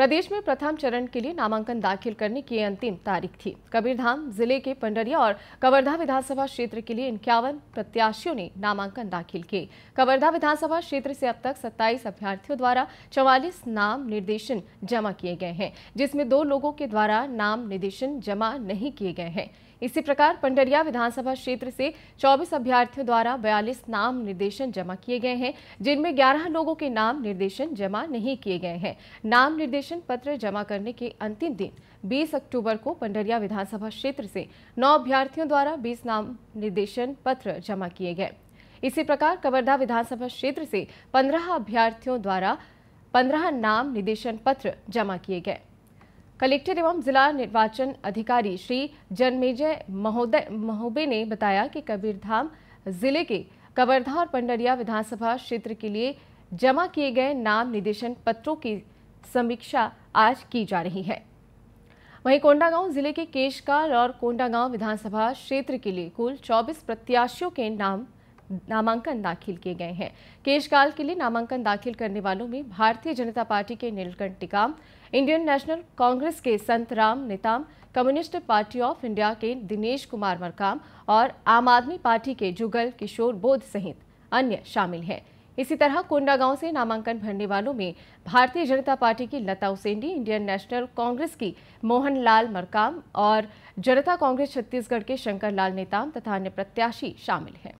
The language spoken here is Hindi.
प्रदेश में प्रथम चरण के लिए नामांकन दाखिल करने की अंतिम तारीख थी कबीरधाम जिले के पंडरिया और कवर्धा विधानसभा क्षेत्र के लिए इक्यावन प्रत्याशियों ने नामांकन दाखिल किए कवर्धा विधानसभा क्षेत्र से अब तक 27 अभ्यर्थियों द्वारा 44 नाम निर्देशन जमा किए गए हैं जिसमें दो लोगों के द्वारा नाम निर्देशन जमा नहीं किए गए हैं इसी प्रकार पंडरिया विधानसभा क्षेत्र से 24 अभ्यर्थियों द्वारा 42 नाम निर्देशन जमा किए गए हैं जिनमें 11 लोगों के नाम निर्देशन जमा नहीं किए गए हैं नाम निर्देशन पत्र जमा करने के अंतिम दिन 20 अक्टूबर को पंडरिया विधानसभा क्षेत्र से नौ अभ्यर्थियों द्वारा 20 नाम निर्देशन पत्र जमा किए गए इसी प्रकार कवर्धा विधानसभा क्षेत्र से पंद्रह अभ्यर्थियों द्वारा पंद्रह नाम निर्देशन पत्र जमा किए गए कलेक्टर एवं जिला निर्वाचन अधिकारी श्री जनमेजय महोदय महोबे ने बताया कि कबीरधाम जिले के कवर्धा और पंडरिया विधानसभा क्षेत्र के लिए जमा किए गए नाम निदेशन पत्रों की समीक्षा आज की जा रही है वहीं कोंडागांव जिले के केशकाल और कोंडागांव विधानसभा क्षेत्र के लिए कुल 24 प्रत्याशियों के नाम नामांकन दाखिल किए गए हैं केशकाल के लिए नामांकन दाखिल करने वालों में भारतीय जनता पार्टी के Neelkanth Tekam Indian National Congress के Sant Ram Netam Communist Party of India के दिनेश कुमार मरकाम और आम आदमी पार्टी के जुगल किशोर बोध सहित अन्य शामिल हैं इसी तरह कोंडागांव से नामांकन भरने वालों में भारतीय जनता पार्टी की Lata Usendi Indian National Congress की मोहन लाल मरकाम और जनता कांग्रेस छत्तीसगढ़ के शंकर लाल नेताम तथा अन्य प्रत्याशी शामिल हैं